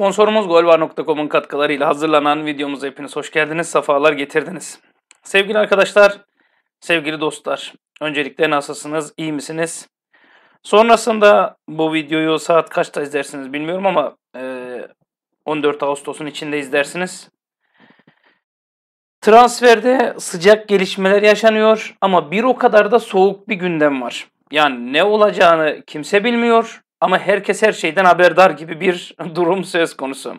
Sponsorumuz golvar.com'un katkılarıyla hazırlanan videomuza hepiniz hoş geldiniz, sefalar getirdiniz. Sevgili arkadaşlar, sevgili dostlar, öncelikle nasılsınız, iyi misiniz? Sonrasında bu videoyu saat kaçta izlersiniz bilmiyorum ama 14 e, Ağustos'un içinde izlersiniz. Transferde sıcak gelişmeler yaşanıyor ama bir o kadar da soğuk bir gündem var. Yani ne olacağını kimse bilmiyor ama herkes her şeyden haberdar gibi bir durum söz konusu.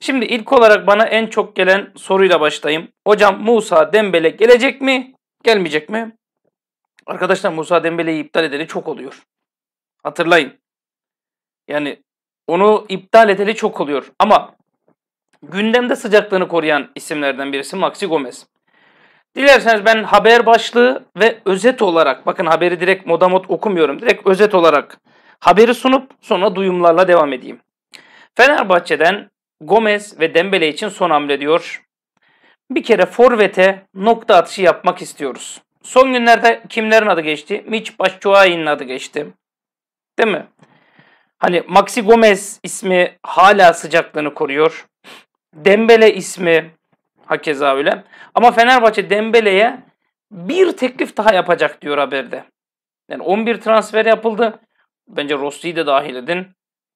Şimdi ilk olarak bana en çok gelen soruyla başlayayım. Hocam Musa Dembele gelecek mi? Gelmeyecek mi? Arkadaşlar Musa Dembele'yi iptal edeli çok oluyor. Hatırlayın. Yani onu iptal edeli çok oluyor. Ama gündemde sıcaklığını koruyan isimlerden birisi Maxi Gomez. Dilerseniz ben haber başlığı ve özet olarak bakın haberi direkt moda mod okumuyorum. Direkt özet olarak Haberi sunup sonra duyumlarla devam edeyim. Fenerbahçe'den Gomez ve Dembele için son hamle diyor. Bir kere Forvet'e nokta atışı yapmak istiyoruz. Son günlerde kimlerin adı geçti? Mitch Başçuayi'nin adı geçti. Değil mi? Hani Maxi Gomez ismi hala sıcaklığını koruyor. Dembele ismi hakeza öyle. Ama Fenerbahçe Dembele'ye bir teklif daha yapacak diyor haberde. Yani 11 transfer yapıldı. Bence Rossi'yi de dahil edin.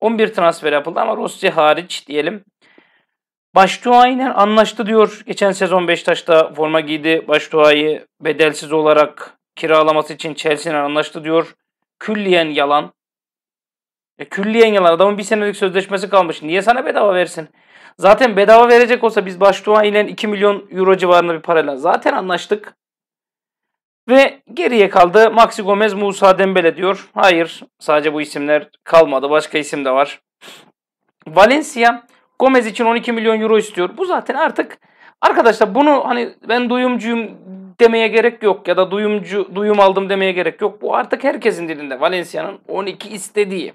11 transfer yapıldı ama Rossi hariç diyelim. Baştuay'la anlaştı diyor. Geçen sezon Beşiktaş'ta forma giydi. Baştuay'ı bedelsiz olarak kiralaması için Chelsea'yle anlaştı diyor. Külliyen yalan. E, külliyen yalan. Adamın bir senelik sözleşmesi kalmış. Niye sana bedava versin? Zaten bedava verecek olsa biz Baştuay ile 2 milyon euro civarında bir parayla zaten anlaştık. Ve Geriye kaldı Maxi Gomez, Musa Dembele diyor. Hayır sadece bu isimler kalmadı. Başka isim de var. Valencia Gomez için 12 milyon euro istiyor. Bu zaten artık arkadaşlar bunu hani ben duyumcuyum demeye gerek yok ya da duyumcu duyum aldım demeye gerek yok. Bu artık herkesin dilinde Valencia'nın 12 istediği.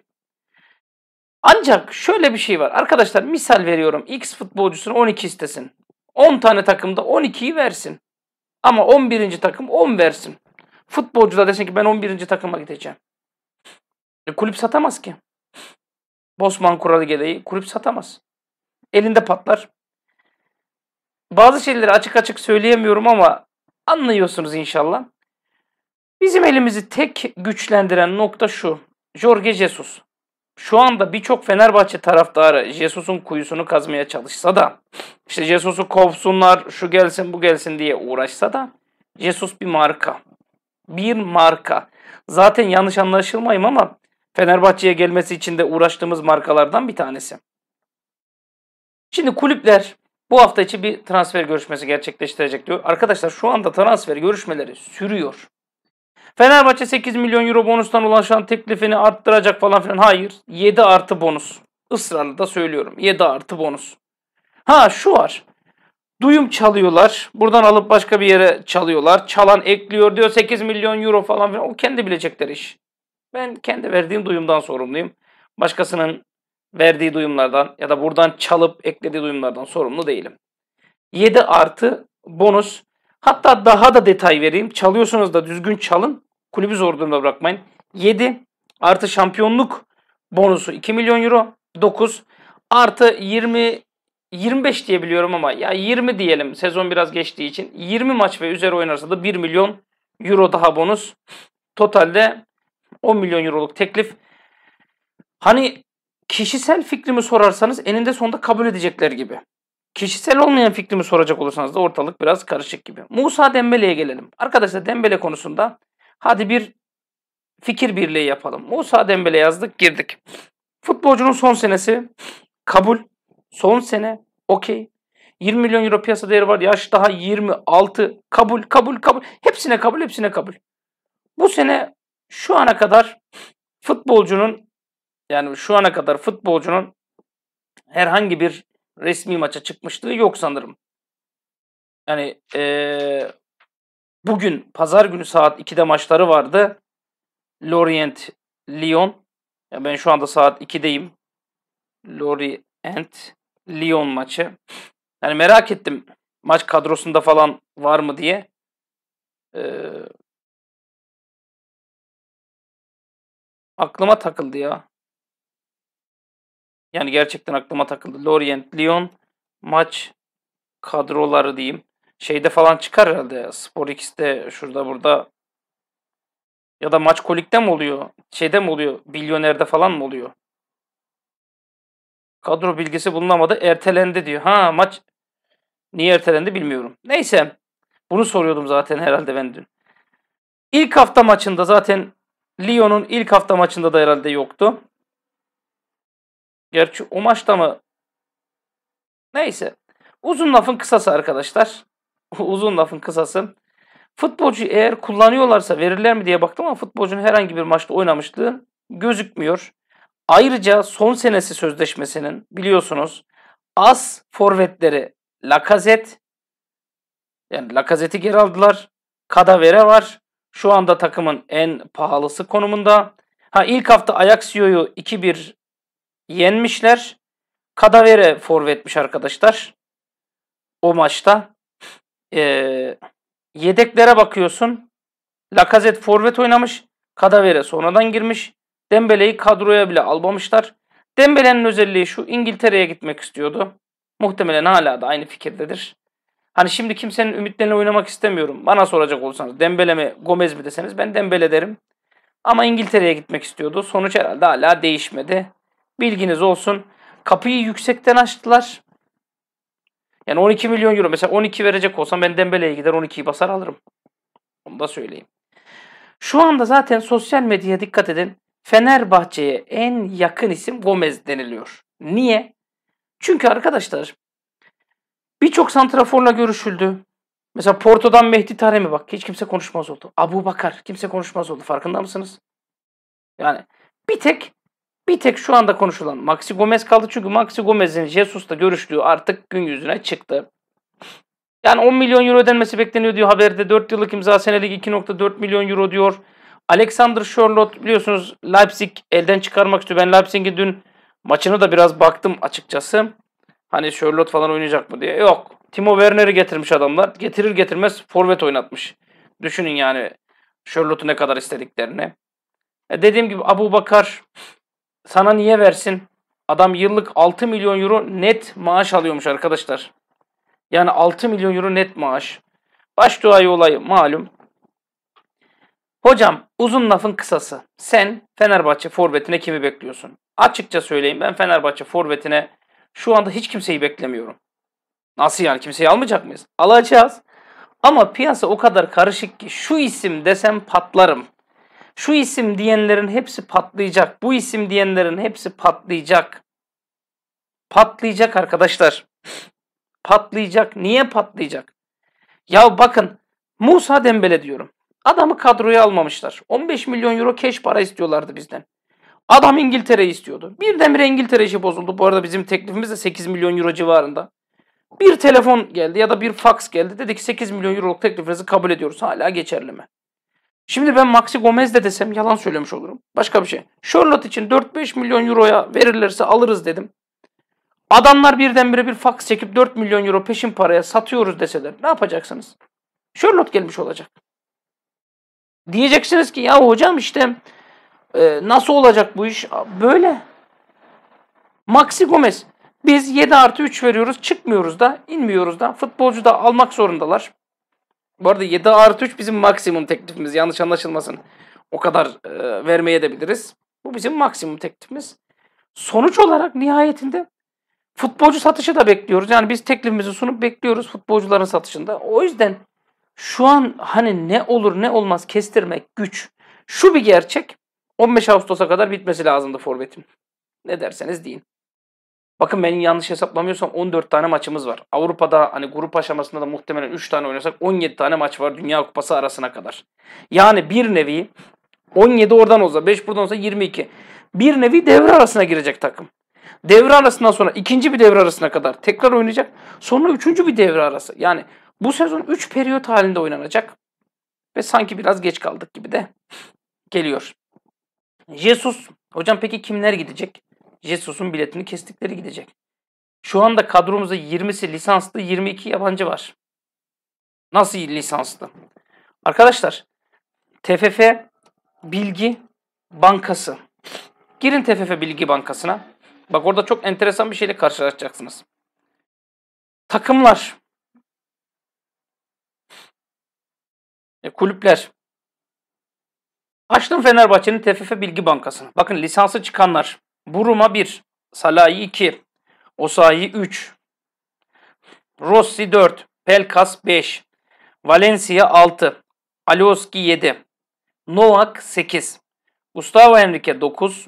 Ancak şöyle bir şey var. Arkadaşlar misal veriyorum. X futbolcusunu 12 istesin. 10 tane takımda 12'yi versin. Ama 11. takım 10 versin. Futbolcu da desin ki ben 11. takıma gideceğim. E, kulüp satamaz ki. Bosman kuralı gereği kulüp satamaz. Elinde patlar. Bazı şeyleri açık açık söyleyemiyorum ama anlıyorsunuz inşallah. Bizim elimizi tek güçlendiren nokta şu. Jorge Jesus. Şu anda birçok Fenerbahçe taraftarı Jesus'un kuyusunu kazmaya çalışsa da işte Jesus'u kovsunlar, şu gelsin bu gelsin diye uğraşsa da Jesus bir marka bir marka. Zaten yanlış anlaşılmayayım ama Fenerbahçe'ye gelmesi için de uğraştığımız markalardan bir tanesi. Şimdi kulüpler bu hafta içi bir transfer görüşmesi gerçekleştirecek diyor. Arkadaşlar şu anda transfer görüşmeleri sürüyor. Fenerbahçe 8 milyon euro bonustan ulaşan teklifini arttıracak falan filan. Hayır 7 artı bonus. Israrla da söylüyorum 7 artı bonus. Ha şu var. Duyum çalıyorlar. Buradan alıp başka bir yere çalıyorlar. Çalan ekliyor diyor 8 milyon euro falan filan. O kendi bilecekler iş. Ben kendi verdiğim duyumdan sorumluyum. Başkasının verdiği duyumlardan ya da buradan çalıp eklediği duyumlardan sorumlu değilim. 7 artı bonus. Hatta daha da detay vereyim. Çalıyorsunuz da düzgün çalın. Kulübü zor durumda bırakmayın. 7 artı şampiyonluk bonusu 2 milyon euro. 9 artı 20 25 diye biliyorum ama ya 20 diyelim sezon biraz geçtiği için. 20 maç ve üzeri oynarsa da 1 milyon euro daha bonus. Totalde 10 milyon euroluk teklif. Hani kişisel fikrimi sorarsanız eninde sonunda kabul edecekler gibi. Kişisel olmayan fikrimi soracak olursanız da ortalık biraz karışık gibi. Musa Dembele'ye gelelim. Arkadaşlar Dembele konusunda hadi bir fikir birliği yapalım. Musa Dembele yazdık girdik. Futbolcunun son senesi kabul Son sene okey. 20 milyon euro piyasa değeri var. Yaş daha 26. Kabul, kabul, kabul. Hepsine kabul, hepsine kabul. Bu sene şu ana kadar futbolcunun yani şu ana kadar futbolcunun herhangi bir resmi maça çıkmışlığı yok sanırım. Yani ee, bugün pazar günü saat 2'de maçları vardı. Lorient Lyon. Ya ben şu anda saat 2'deyim. Lorient Lyon maçı. Yani merak ettim maç kadrosunda falan var mı diye. Ee, aklıma takıldı ya. Yani gerçekten aklıma takıldı. Lorient, Lyon maç kadroları diyeyim. Şeyde falan çıkar herhalde. Spor X'de şurada burada ya da maç kolikte mi oluyor? Şeyde mi oluyor? Bilyoner'de falan mı oluyor? Kadro bilgisi bulunamadı. Ertelendi diyor. Ha maç niye ertelendi bilmiyorum. Neyse. Bunu soruyordum zaten herhalde ben dün. İlk hafta maçında zaten Lyon'un ilk hafta maçında da herhalde yoktu. Gerçi o maçta mı? Neyse. Uzun lafın kısası arkadaşlar. Uzun lafın kısası. Futbolcu eğer kullanıyorlarsa verirler mi diye baktım ama futbolcunun herhangi bir maçta oynamışlığı gözükmüyor. Ayrıca son senesi sözleşmesinin biliyorsunuz az forvetleri Lacazette yani Lacazette'i geri aldılar. Kadavere var. Şu anda takımın en pahalısı konumunda. Ha ilk hafta Ajaxio'yu 2-1 yenmişler. Kadavere forvetmiş arkadaşlar. O maçta. Ee, yedeklere bakıyorsun. Lacazette forvet oynamış. Kadavere sonradan girmiş. Dembele'yi kadroya bile almamışlar. Dembele'nin özelliği şu İngiltere'ye gitmek istiyordu. Muhtemelen hala da aynı fikirdedir. Hani şimdi kimsenin ümitlerine oynamak istemiyorum. Bana soracak olursanız, Dembele mi Gomez mi deseniz ben Dembele derim. Ama İngiltere'ye gitmek istiyordu. Sonuç herhalde hala değişmedi. Bilginiz olsun. Kapıyı yüksekten açtılar. Yani 12 milyon euro. Mesela 12 verecek olsam ben Dembele'ye gider 12'yi basar alırım. Onu da söyleyeyim. Şu anda zaten sosyal medyaya dikkat edin. Fenerbahçe'ye en yakın isim Gomez deniliyor. Niye? Çünkü arkadaşlar birçok santraforla görüşüldü. Mesela Porto'dan Mehdi Taremi bak hiç kimse konuşmaz oldu. Abu Bakar kimse konuşmaz oldu farkında mısınız? Yani bir tek bir tek şu anda konuşulan Maxi Gomez kaldı çünkü Maxi Gomez'in Jesus'la görüştüğü artık gün yüzüne çıktı. Yani 10 milyon euro ödenmesi bekleniyor diyor haberde. 4 yıllık imza senelik 2.4 milyon euro diyor. Alexander Sherlock biliyorsunuz Leipzig elden çıkarmak istiyor. Ben Leipzig'in dün maçını da biraz baktım açıkçası. Hani Sherlock falan oynayacak mı diye. Yok. Timo Werner'i getirmiş adamlar. Getirir getirmez forvet oynatmış. Düşünün yani Sherlock'u ne kadar istediklerini. E dediğim gibi Abu Bakar sana niye versin? Adam yıllık 6 milyon euro net maaş alıyormuş arkadaşlar. Yani 6 milyon euro net maaş. Baş duayı olayı malum. Hocam uzun lafın kısası. Sen Fenerbahçe forvetine kimi bekliyorsun? Açıkça söyleyeyim ben Fenerbahçe forvetine şu anda hiç kimseyi beklemiyorum. Nasıl yani kimseyi almayacak mıyız? Alacağız. Ama piyasa o kadar karışık ki şu isim desem patlarım. Şu isim diyenlerin hepsi patlayacak. Bu isim diyenlerin hepsi patlayacak. Patlayacak arkadaşlar. patlayacak. Niye patlayacak? Ya bakın Musa Dembele diyorum. Adamı kadroya almamışlar. 15 milyon euro keş para istiyorlardı bizden. Adam İngiltere'yi istiyordu. Birdenbire İngiltere işi bozuldu. Bu arada bizim teklifimiz de 8 milyon euro civarında. Bir telefon geldi ya da bir fax geldi. Dedi ki 8 milyon euroluk teklifinizi kabul ediyoruz. Hala geçerli mi? Şimdi ben Maxi Gomez de desem yalan söylemiş olurum. Başka bir şey. Charlotte için 4-5 milyon euroya verirlerse alırız dedim. Adamlar birdenbire bir fax çekip 4 milyon euro peşin paraya satıyoruz deseler ne yapacaksınız? Charlotte gelmiş olacak. Diyeceksiniz ki ya hocam işte e, nasıl olacak bu iş? Böyle. Maxi Gomez. Biz 7 artı 3 veriyoruz. Çıkmıyoruz da, inmiyoruz da. Futbolcu da almak zorundalar. Bu arada 7 artı 3 bizim maksimum teklifimiz. Yanlış anlaşılmasın. O kadar e, vermeye de biliriz. Bu bizim maksimum teklifimiz. Sonuç olarak nihayetinde futbolcu satışı da bekliyoruz. Yani biz teklifimizi sunup bekliyoruz futbolcuların satışında. O yüzden şu an hani ne olur ne olmaz kestirmek güç. Şu bir gerçek. 15 Ağustos'a kadar bitmesi lazımdı forvetim. Ne derseniz deyin. Bakın benim yanlış hesaplamıyorsam 14 tane maçımız var. Avrupa'da hani grup aşamasında da muhtemelen 3 tane oynasak 17 tane maç var Dünya Kupası arasına kadar. Yani bir nevi 17 oradan olsa 5 buradan olsa 22. Bir nevi devre arasına girecek takım. Devre arasından sonra ikinci bir devre arasına kadar tekrar oynayacak. Sonra üçüncü bir devre arası. Yani bu sezon 3 periyot halinde oynanacak ve sanki biraz geç kaldık gibi de geliyor. Jesus. Hocam peki kimler gidecek? Jesus'un biletini kestikleri gidecek. Şu anda kadromuzda 20'si lisanslı 22 yabancı var. Nasıl lisanslı? Arkadaşlar TFF Bilgi Bankası. Girin TFF Bilgi Bankası'na. Bak orada çok enteresan bir şeyle karşılaşacaksınız. Takımlar E, kulüpler. Açtım Fenerbahçe'nin TFF Bilgi Bankası'nı. Bakın lisansı çıkanlar. Buruma 1, Salahi 2, Osahi 3, Rossi 4, Pelkas 5, Valencia 6, Alioski 7, Novak 8, Gustavo Henrique 9,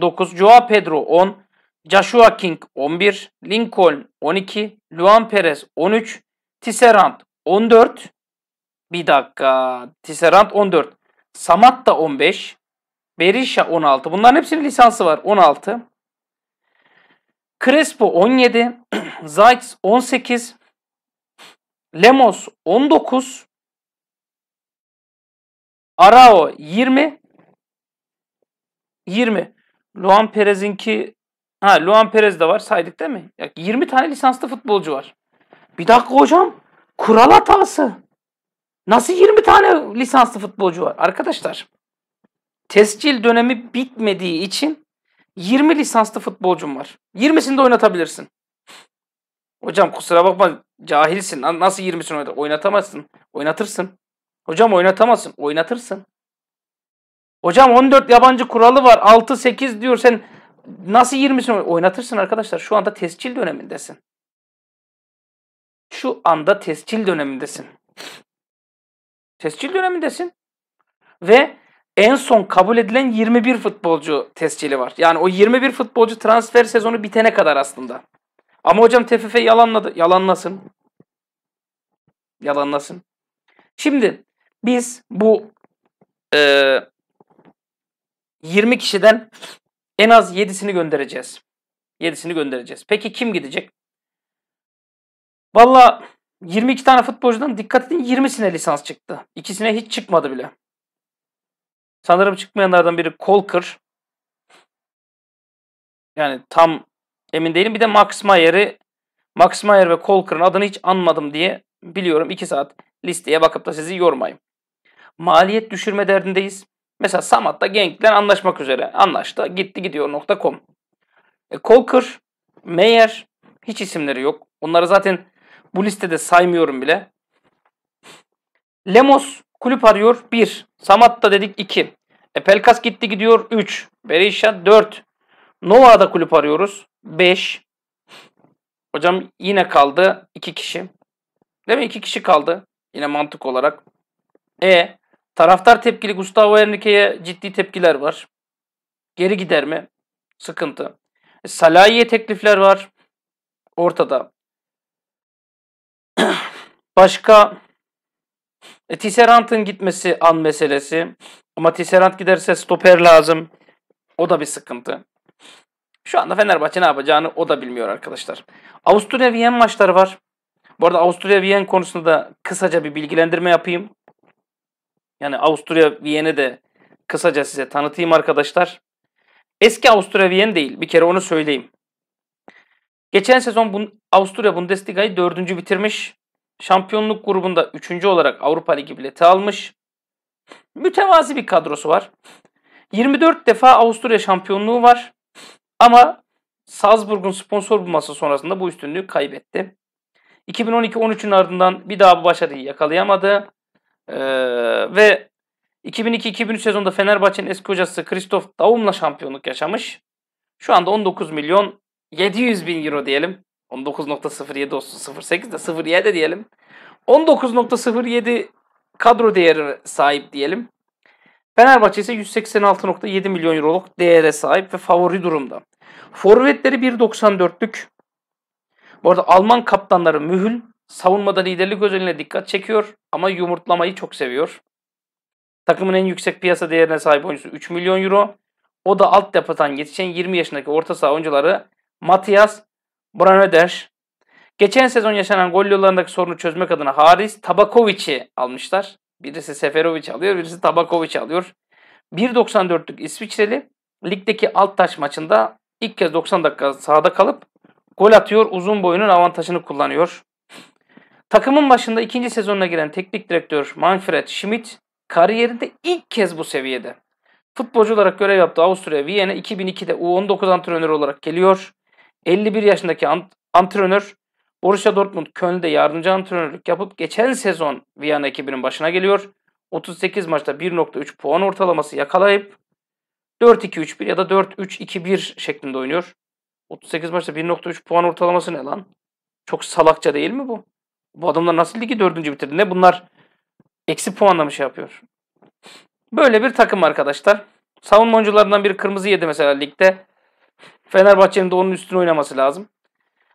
9, Joao Pedro 10, Joshua King 11, Lincoln 12, Luan Perez 13, Tisserand 14, bir dakika. Tisserand 14. Samat da 15. Berisha 16. Bunların hepsinin lisansı var. 16. Crespo 17. Zaitz 18. Lemos 19. Arao 20. 20. Luan Perez'inki ha Luan Perez de var saydık değil mi? 20 tane lisanslı futbolcu var. Bir dakika hocam. Kural hatası. Nasıl 20 tane lisanslı futbolcu var? Arkadaşlar tescil dönemi bitmediği için 20 lisanslı futbolcum var. 20'sini de oynatabilirsin. Hocam kusura bakma cahilsin. Nasıl 20'sini oynat oynatamazsın? Oynatırsın. Hocam oynatamazsın. Oynatırsın. Hocam 14 yabancı kuralı var. 6 8 diyor sen nasıl 20'sini oynatırsın arkadaşlar? Şu anda tescil dönemindesin. Şu anda tescil dönemindesin. Tescil dönemindesin. Ve en son kabul edilen 21 futbolcu tescili var. Yani o 21 futbolcu transfer sezonu bitene kadar aslında. Ama hocam TFF yalanladı. Yalanlasın. Yalanlasın. Şimdi biz bu e, 20 kişiden en az 7'sini göndereceğiz. 7'sini göndereceğiz. Peki kim gidecek? Valla 22 tane futbolcudan dikkat edin 20'sine lisans çıktı. İkisine hiç çıkmadı bile. Sanırım çıkmayanlardan biri Kolker. Yani tam emin değilim. Bir de Max Mayer'i Max Mayer ve Kolker'ın adını hiç anmadım diye biliyorum. 2 saat listeye bakıp da sizi yormayayım. Maliyet düşürme derdindeyiz. Mesela Samatta da Genk'le anlaşmak üzere. Anlaştı. Gitti gidiyor nokta.com. E, Kolker, Mayer hiç isimleri yok. Onları zaten bu listede saymıyorum bile. Lemos kulüp arıyor 1. Samatta dedik 2. E, Pelkas gitti gidiyor 3. Berisha 4. Nova'da kulüp arıyoruz 5. Hocam yine kaldı 2 kişi. Değil mi? 2 kişi kaldı. Yine mantık olarak. E taraftar tepkili Gustavo Henrique'ye ciddi tepkiler var. Geri gider mi? Sıkıntı. E, Salah'iye teklifler var. Ortada. Başka e, Tisserant'ın gitmesi an meselesi. Ama Tisserant giderse stoper lazım. O da bir sıkıntı. Şu anda Fenerbahçe ne yapacağını o da bilmiyor arkadaşlar. Avusturya Viyen maçları var. Bu arada Avusturya Viyen konusunda da kısaca bir bilgilendirme yapayım. Yani Avusturya Viyen'i de kısaca size tanıtayım arkadaşlar. Eski Avusturya Viyen değil. Bir kere onu söyleyeyim. Geçen sezon Avusturya Bundesliga'yı dördüncü bitirmiş. Şampiyonluk grubunda 3. olarak Avrupa Ligi bileti almış. Mütevazi bir kadrosu var. 24 defa Avusturya şampiyonluğu var. Ama Salzburg'un sponsor bulması sonrasında bu üstünlüğü kaybetti. 2012-13'ün ardından bir daha bu başarıyı yakalayamadı. Ee, ve 2002-2003 sezonunda Fenerbahçe'nin eski hocası Christoph Daum'la şampiyonluk yaşamış. Şu anda 19 milyon 700 bin euro diyelim. 19.07 olsun 08 de 07 diyelim. 19.07 kadro değeri sahip diyelim. Fenerbahçe ise 186.7 milyon euroluk değere sahip ve favori durumda. Forvetleri 1.94'lük. Bu arada Alman kaptanları mühül. Savunmada liderlik özelliğine dikkat çekiyor ama yumurtlamayı çok seviyor. Takımın en yüksek piyasa değerine sahip oyuncusu 3 milyon euro. O da alt yapıdan yetişen 20 yaşındaki orta saha oyuncuları Matias Buran Öder. Geçen sezon yaşanan gol yollarındaki sorunu çözmek adına Haris Tabakovic'i almışlar. Birisi Seferovic alıyor, birisi Tabakovic alıyor. 1.94'lük İsviçreli ligdeki alt taş maçında ilk kez 90 dakika sahada kalıp gol atıyor, uzun boyunun avantajını kullanıyor. Takımın başında ikinci sezonuna giren teknik direktör Manfred Schmidt kariyerinde ilk kez bu seviyede. Futbolcu olarak görev yaptığı Avusturya Viyana 2002'de U19 antrenörü olarak geliyor. 51 yaşındaki ant antrenör Borussia Dortmund Köln'de yardımcı antrenörlük yapıp geçen sezon Viyana ekibinin başına geliyor. 38 maçta 1.3 puan ortalaması yakalayıp 4-2-3-1 ya da 4-3-2-1 şeklinde oynuyor. 38 maçta 1.3 puan ortalaması ne lan? Çok salakça değil mi bu? Bu adamlar nasıl ligi dördüncü bitirdi? Ne bunlar eksi puanla mı şey yapıyor? Böyle bir takım arkadaşlar. Savunma oyuncularından biri kırmızı yedi mesela ligde. Fenerbahçe'nin de onun üstüne oynaması lazım.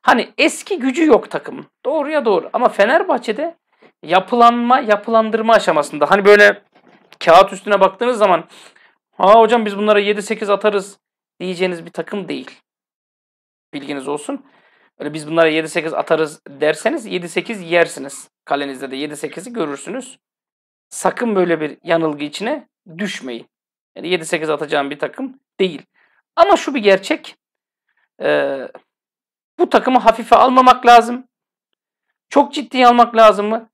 Hani eski gücü yok takımın. ya doğru. Ama Fenerbahçe'de yapılanma, yapılandırma aşamasında. Hani böyle kağıt üstüne baktığınız zaman ha hocam biz bunlara 7-8 atarız diyeceğiniz bir takım değil. Bilginiz olsun. Öyle biz bunlara 7-8 atarız derseniz 7-8 yersiniz. Kalenizde de 7-8'i görürsünüz. Sakın böyle bir yanılgı içine düşmeyin. Yani 7-8 atacağım bir takım değil. Ama şu bir gerçek e, bu takımı hafife almamak lazım. Çok ciddiye almak lazım mı?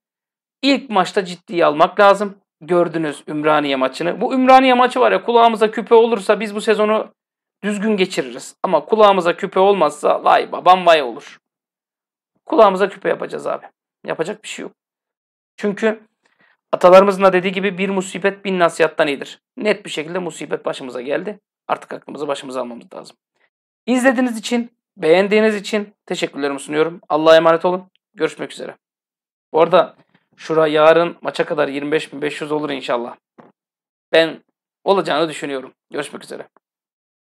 İlk maçta ciddiye almak lazım. Gördünüz Ümraniye maçını. Bu Ümraniye maçı var ya kulağımıza küpe olursa biz bu sezonu düzgün geçiririz. Ama kulağımıza küpe olmazsa vay babam vay olur. Kulağımıza küpe yapacağız abi. Yapacak bir şey yok. Çünkü atalarımızın da dediği gibi bir musibet bin nasihattan iyidir. Net bir şekilde musibet başımıza geldi. Artık aklımızı başımıza almamız lazım. İzlediğiniz için, beğendiğiniz için teşekkürlerimi sunuyorum. Allah'a emanet olun. Görüşmek üzere. Bu arada şura yarın maça kadar 25.500 olur inşallah. Ben olacağını düşünüyorum. Görüşmek üzere.